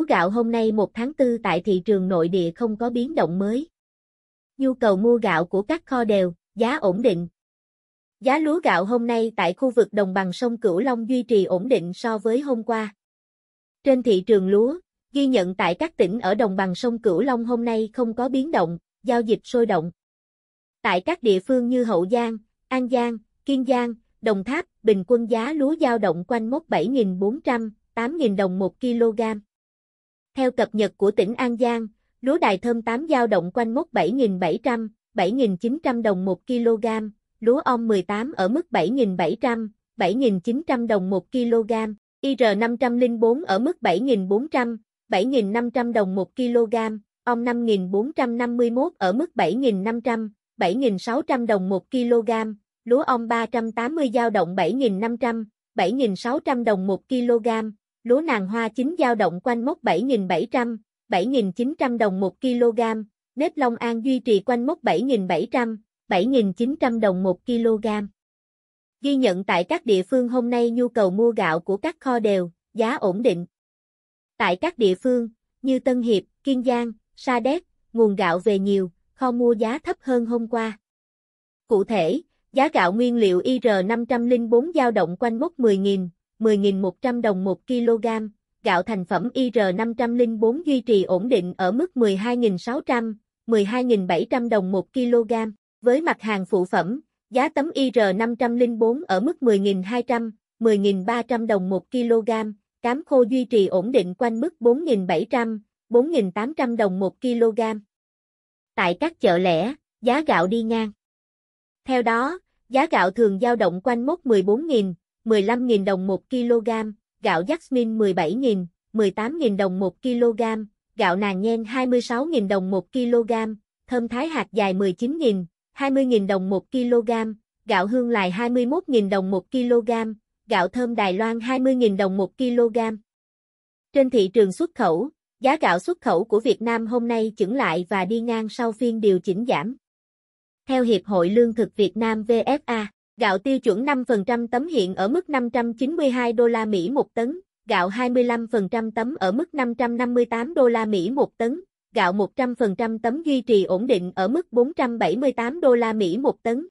Lúa gạo hôm nay 1 tháng 4 tại thị trường nội địa không có biến động mới. Nhu cầu mua gạo của các kho đều, giá ổn định. Giá lúa gạo hôm nay tại khu vực đồng bằng sông Cửu Long duy trì ổn định so với hôm qua. Trên thị trường lúa, ghi nhận tại các tỉnh ở đồng bằng sông Cửu Long hôm nay không có biến động, giao dịch sôi động. Tại các địa phương như Hậu Giang, An Giang, Kiên Giang, Đồng Tháp, bình quân giá lúa dao động quanh mốc 7.400, 8.000 đồng 1 kg. Theo cập nhật của tỉnh An Giang, lúa đài thơm 8 dao động quanh mốc 7.700, 7.900 đồng 1 kg, lúa om 18 ở mức 7.700, 7.900 đồng 1 kg, IR504 ở mức 7.400, 7.500 đồng 1 kg, om 5.451 ở mức 7.500, 7.600 đồng 1 kg, lúa om 380 dao động 7.500, 7.600 đồng 1 kg, lúa nàng hoa chính dao động quanh mốc 7.700, 7.900 đồng 1 kg, nếp Long An duy trì quanh mốc 7.700, 7.900 đồng 1 kg. Ghi nhận tại các địa phương hôm nay nhu cầu mua gạo của các kho đều, giá ổn định. Tại các địa phương, như Tân Hiệp, Kiên Giang, Sa Đéc, nguồn gạo về nhiều, kho mua giá thấp hơn hôm qua. Cụ thể, giá gạo nguyên liệu IR504 dao động quanh mốc 10.000, 10.100 đồng 1 kg, gạo thành phẩm IR504 duy trì ổn định ở mức 12.600, 12.700 đồng 1 kg. Với mặt hàng phụ phẩm, giá tấm IR504 ở mức 10.200, 10.300 đồng 1 kg, cám khô duy trì ổn định quanh mức 4.700, 4.800 đồng 1 kg. Tại các chợ lẻ, giá gạo đi ngang. Theo đó, giá gạo thường dao động quanh mốc 14.000, 15.000 đồng 1 kg, gạo Jasmine 17.000, 18.000 đồng 1 kg, gạo nàng nhen 26.000 đồng 1 kg, thơm thái hạt dài 19.000, 20.000 đồng 1 kg, gạo hương lài 21.000 đồng 1 kg, gạo thơm Đài Loan 20.000 đồng 1 kg. Trên thị trường xuất khẩu, giá gạo xuất khẩu của Việt Nam hôm nay chững lại và đi ngang sau phiên điều chỉnh giảm. Theo Hiệp hội Lương thực Việt Nam VFA Gạo tiêu chuẩn 5% tấm hiện ở mức 592 đô la Mỹ một tấn, gạo 25% tấm ở mức 558 đô la Mỹ một tấn, gạo 100% tấm duy trì ổn định ở mức 478 đô la Mỹ một tấn,